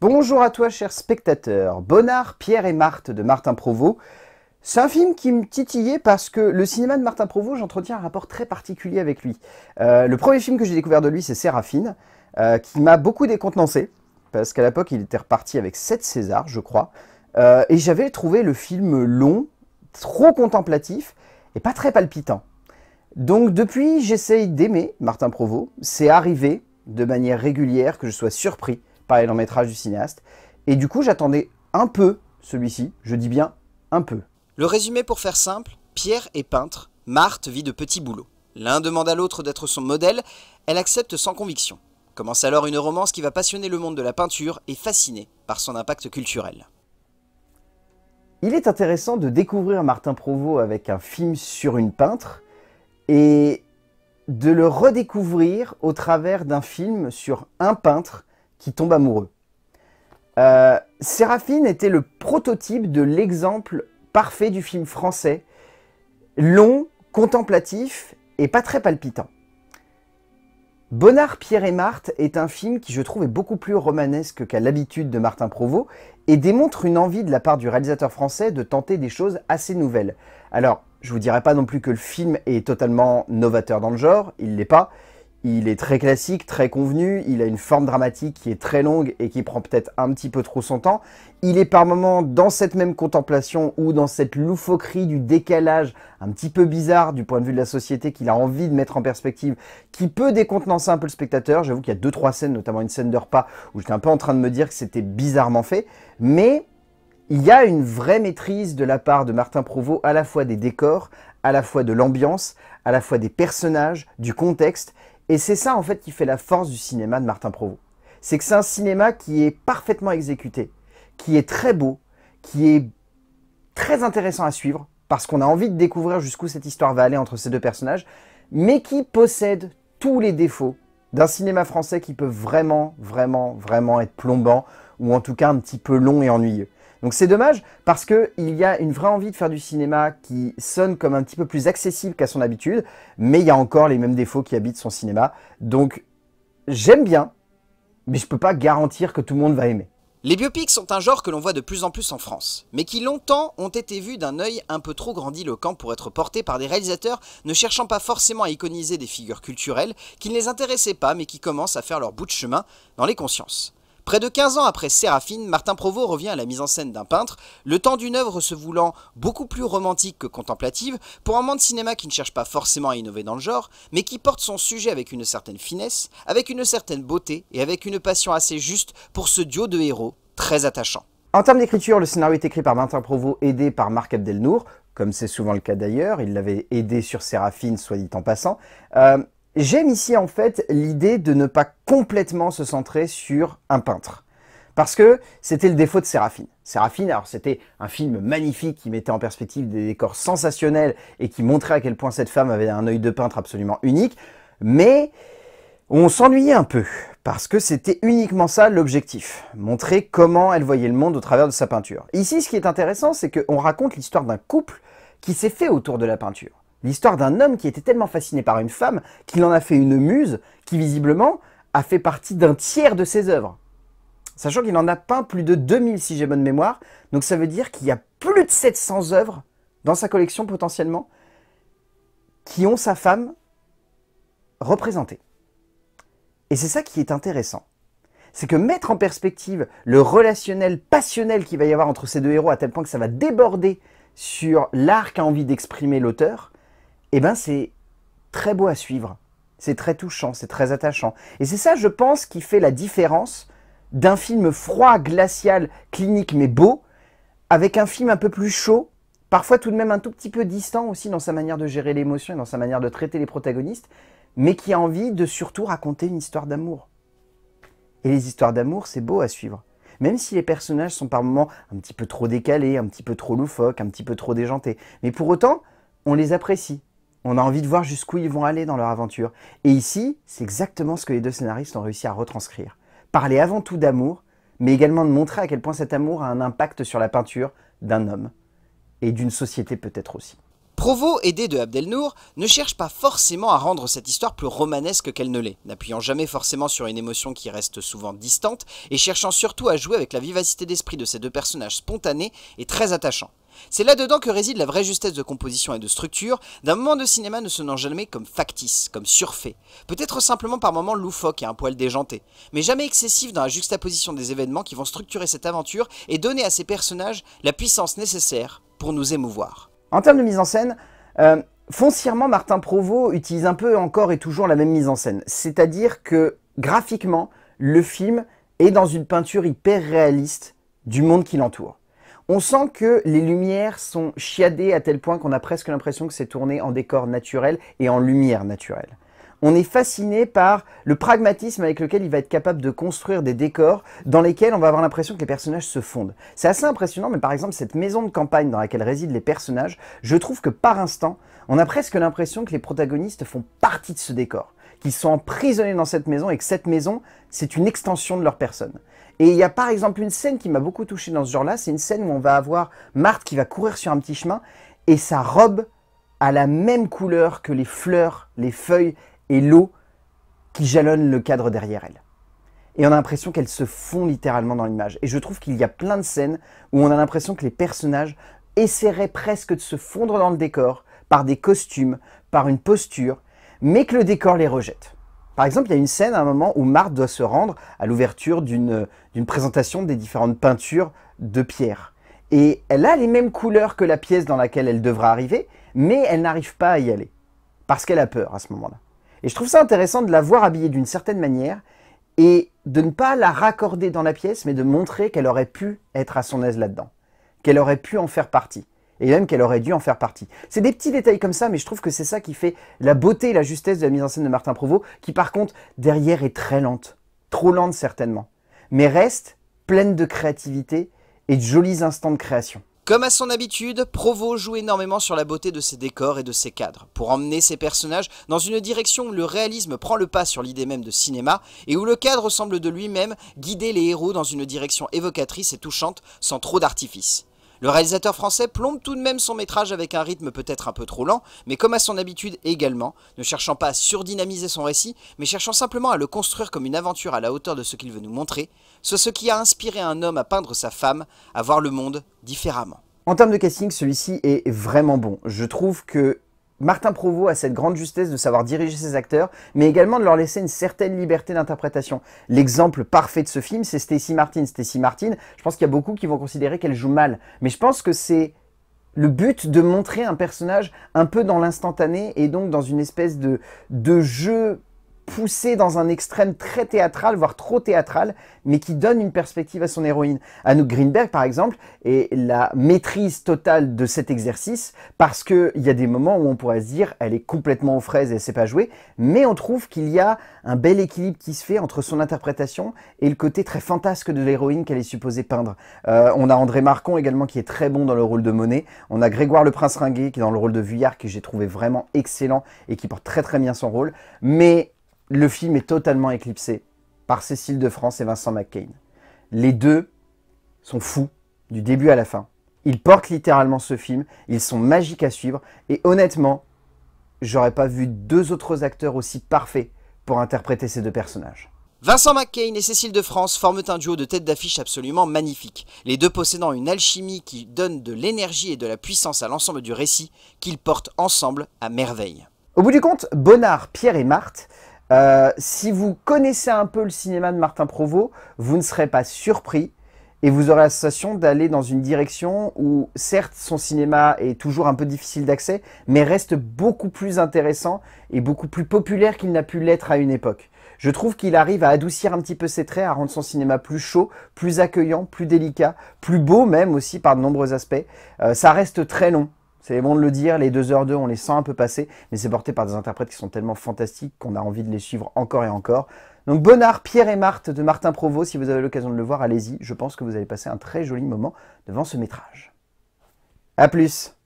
Bonjour à toi, chers spectateurs. Bonnard, Pierre et Marthe de Martin Provost. C'est un film qui me titillait parce que le cinéma de Martin Provost, j'entretiens un rapport très particulier avec lui. Euh, le premier film que j'ai découvert de lui, c'est Séraphine, euh, qui m'a beaucoup décontenancé, parce qu'à l'époque, il était reparti avec 7 Césars, je crois. Euh, et j'avais trouvé le film long, trop contemplatif, et pas très palpitant. Donc depuis, j'essaye d'aimer Martin Provost. C'est arrivé de manière régulière que je sois surpris par les longs du cinéaste. Et du coup, j'attendais un peu celui-ci, je dis bien un peu. Le résumé pour faire simple, Pierre est peintre, Marthe vit de petits boulots. L'un demande à l'autre d'être son modèle, elle accepte sans conviction. Commence alors une romance qui va passionner le monde de la peinture et fasciner par son impact culturel. Il est intéressant de découvrir Martin Provost avec un film sur une peintre et de le redécouvrir au travers d'un film sur un peintre qui tombe amoureux. Euh, Séraphine était le prototype de l'exemple parfait du film français, long, contemplatif et pas très palpitant. Bonnard, Pierre et Marthe est un film qui je trouve est beaucoup plus romanesque qu'à l'habitude de Martin Provost et démontre une envie de la part du réalisateur français de tenter des choses assez nouvelles. Alors, je vous dirai pas non plus que le film est totalement novateur dans le genre, il l'est pas, il est très classique, très convenu, il a une forme dramatique qui est très longue et qui prend peut-être un petit peu trop son temps. Il est par moments dans cette même contemplation ou dans cette loufoquerie du décalage un petit peu bizarre du point de vue de la société qu'il a envie de mettre en perspective, qui peut décontenancer un peu le spectateur. J'avoue qu'il y a deux trois scènes, notamment une scène de repas, où j'étais un peu en train de me dire que c'était bizarrement fait, mais il y a une vraie maîtrise de la part de Martin Provost à la fois des décors, à la fois de l'ambiance, à la fois des personnages, du contexte, et c'est ça en fait qui fait la force du cinéma de Martin Provost. C'est que c'est un cinéma qui est parfaitement exécuté, qui est très beau, qui est très intéressant à suivre, parce qu'on a envie de découvrir jusqu'où cette histoire va aller entre ces deux personnages, mais qui possède tous les défauts d'un cinéma français qui peut vraiment, vraiment, vraiment être plombant, ou en tout cas un petit peu long et ennuyeux. Donc c'est dommage parce qu'il y a une vraie envie de faire du cinéma qui sonne comme un petit peu plus accessible qu'à son habitude, mais il y a encore les mêmes défauts qui habitent son cinéma. Donc j'aime bien, mais je peux pas garantir que tout le monde va aimer. Les biopics sont un genre que l'on voit de plus en plus en France, mais qui longtemps ont été vus d'un œil un peu trop grandiloquent pour être portés par des réalisateurs ne cherchant pas forcément à iconiser des figures culturelles qui ne les intéressaient pas mais qui commencent à faire leur bout de chemin dans les consciences. Près de 15 ans après Séraphine, Martin Provost revient à la mise en scène d'un peintre, le temps d'une œuvre se voulant beaucoup plus romantique que contemplative, pour un monde cinéma qui ne cherche pas forcément à innover dans le genre, mais qui porte son sujet avec une certaine finesse, avec une certaine beauté et avec une passion assez juste pour ce duo de héros très attachant. En termes d'écriture, le scénario est écrit par Martin Provost, aidé par Marc Abdelnour, comme c'est souvent le cas d'ailleurs, il l'avait aidé sur Séraphine, soit dit en passant. Euh, J'aime ici en fait l'idée de ne pas complètement se centrer sur un peintre. Parce que c'était le défaut de Séraphine. Séraphine, alors c'était un film magnifique qui mettait en perspective des décors sensationnels et qui montrait à quel point cette femme avait un œil de peintre absolument unique, mais on s'ennuyait un peu, parce que c'était uniquement ça l'objectif, montrer comment elle voyait le monde au travers de sa peinture. Ici, ce qui est intéressant, c'est qu'on raconte l'histoire d'un couple qui s'est fait autour de la peinture. L'histoire d'un homme qui était tellement fasciné par une femme qu'il en a fait une muse qui visiblement a fait partie d'un tiers de ses œuvres. Sachant qu'il en a peint plus de 2000 si j'ai bonne mémoire, donc ça veut dire qu'il y a plus de 700 œuvres dans sa collection potentiellement qui ont sa femme représentée. Et c'est ça qui est intéressant. C'est que mettre en perspective le relationnel passionnel qu'il va y avoir entre ces deux héros à tel point que ça va déborder sur l'art qu'a envie d'exprimer l'auteur, eh ben c'est très beau à suivre. C'est très touchant, c'est très attachant. Et c'est ça, je pense, qui fait la différence d'un film froid, glacial, clinique mais beau, avec un film un peu plus chaud, parfois tout de même un tout petit peu distant aussi dans sa manière de gérer l'émotion et dans sa manière de traiter les protagonistes, mais qui a envie de surtout raconter une histoire d'amour. Et les histoires d'amour, c'est beau à suivre. Même si les personnages sont par moments un petit peu trop décalés, un petit peu trop loufoques, un petit peu trop déjantés. Mais pour autant, on les apprécie. On a envie de voir jusqu'où ils vont aller dans leur aventure. Et ici, c'est exactement ce que les deux scénaristes ont réussi à retranscrire. Parler avant tout d'amour, mais également de montrer à quel point cet amour a un impact sur la peinture d'un homme. Et d'une société peut-être aussi. Provo, aidé de Nour, ne cherche pas forcément à rendre cette histoire plus romanesque qu'elle ne l'est, n'appuyant jamais forcément sur une émotion qui reste souvent distante, et cherchant surtout à jouer avec la vivacité d'esprit de ces deux personnages spontanés et très attachants. C'est là-dedans que réside la vraie justesse de composition et de structure d'un moment de cinéma ne sonnant jamais comme factice, comme surfait, peut-être simplement par moments loufoque et un poil déjanté, mais jamais excessif dans la juxtaposition des événements qui vont structurer cette aventure et donner à ces personnages la puissance nécessaire pour nous émouvoir. En termes de mise en scène, euh, foncièrement Martin Provost utilise un peu encore et toujours la même mise en scène, c'est-à-dire que graphiquement, le film est dans une peinture hyper réaliste du monde qui l'entoure. On sent que les lumières sont chiadées à tel point qu'on a presque l'impression que c'est tourné en décor naturel et en lumière naturelle. On est fasciné par le pragmatisme avec lequel il va être capable de construire des décors dans lesquels on va avoir l'impression que les personnages se fondent. C'est assez impressionnant, mais par exemple cette maison de campagne dans laquelle résident les personnages, je trouve que par instant, on a presque l'impression que les protagonistes font partie de ce décor qu'ils sont emprisonnés dans cette maison et que cette maison, c'est une extension de leur personne. Et il y a par exemple une scène qui m'a beaucoup touché dans ce genre-là, c'est une scène où on va avoir Marthe qui va courir sur un petit chemin et sa robe a la même couleur que les fleurs, les feuilles et l'eau qui jalonnent le cadre derrière elle. Et on a l'impression qu'elle se fond littéralement dans l'image. Et je trouve qu'il y a plein de scènes où on a l'impression que les personnages essaieraient presque de se fondre dans le décor par des costumes, par une posture, mais que le décor les rejette. Par exemple, il y a une scène à un moment où Marthe doit se rendre à l'ouverture d'une présentation des différentes peintures de Pierre. Et elle a les mêmes couleurs que la pièce dans laquelle elle devra arriver, mais elle n'arrive pas à y aller, parce qu'elle a peur à ce moment-là. Et je trouve ça intéressant de la voir habillée d'une certaine manière, et de ne pas la raccorder dans la pièce, mais de montrer qu'elle aurait pu être à son aise là-dedans, qu'elle aurait pu en faire partie et même qu'elle aurait dû en faire partie. C'est des petits détails comme ça, mais je trouve que c'est ça qui fait la beauté et la justesse de la mise en scène de Martin Provost, qui par contre, derrière est très lente. Trop lente certainement. Mais reste pleine de créativité et de jolis instants de création. Comme à son habitude, Provo joue énormément sur la beauté de ses décors et de ses cadres, pour emmener ses personnages dans une direction où le réalisme prend le pas sur l'idée même de cinéma, et où le cadre semble de lui-même guider les héros dans une direction évocatrice et touchante, sans trop d'artifice. Le réalisateur français plombe tout de même son métrage avec un rythme peut-être un peu trop lent, mais comme à son habitude également, ne cherchant pas à surdynamiser son récit, mais cherchant simplement à le construire comme une aventure à la hauteur de ce qu'il veut nous montrer, soit ce qui a inspiré un homme à peindre sa femme, à voir le monde différemment. En termes de casting, celui-ci est vraiment bon. Je trouve que Martin Provost a cette grande justesse de savoir diriger ses acteurs, mais également de leur laisser une certaine liberté d'interprétation. L'exemple parfait de ce film, c'est Stacy Martin. Stacy Martin, je pense qu'il y a beaucoup qui vont considérer qu'elle joue mal, mais je pense que c'est le but de montrer un personnage un peu dans l'instantané et donc dans une espèce de, de jeu poussé dans un extrême très théâtral, voire trop théâtral, mais qui donne une perspective à son héroïne. Anouk Greenberg, par exemple, est la maîtrise totale de cet exercice, parce qu'il y a des moments où on pourrait se dire, elle est complètement aux fraises et elle sait pas jouer, mais on trouve qu'il y a un bel équilibre qui se fait entre son interprétation et le côté très fantasque de l'héroïne qu'elle est supposée peindre. Euh, on a André Marcon également qui est très bon dans le rôle de Monet, on a Grégoire le Prince Ringuet qui est dans le rôle de Vuillard, que j'ai trouvé vraiment excellent et qui porte très très bien son rôle, mais le film est totalement éclipsé par Cécile de France et Vincent McCain. Les deux sont fous du début à la fin. Ils portent littéralement ce film, ils sont magiques à suivre, et honnêtement, j'aurais pas vu deux autres acteurs aussi parfaits pour interpréter ces deux personnages. Vincent McCain et Cécile de France forment un duo de tête d'affiche absolument magnifique, les deux possédant une alchimie qui donne de l'énergie et de la puissance à l'ensemble du récit qu'ils portent ensemble à merveille. Au bout du compte, Bonnard, Pierre et Marthe euh, si vous connaissez un peu le cinéma de Martin Provost, vous ne serez pas surpris et vous aurez la sensation d'aller dans une direction où, certes, son cinéma est toujours un peu difficile d'accès, mais reste beaucoup plus intéressant et beaucoup plus populaire qu'il n'a pu l'être à une époque. Je trouve qu'il arrive à adoucir un petit peu ses traits, à rendre son cinéma plus chaud, plus accueillant, plus délicat, plus beau même aussi par de nombreux aspects. Euh, ça reste très long, c'est bon de le dire, les 2h02, on les sent un peu passer, mais c'est porté par des interprètes qui sont tellement fantastiques qu'on a envie de les suivre encore et encore. Donc Bonnard, Pierre et Marthe de Martin Provost, si vous avez l'occasion de le voir, allez-y. Je pense que vous allez passer un très joli moment devant ce métrage. A plus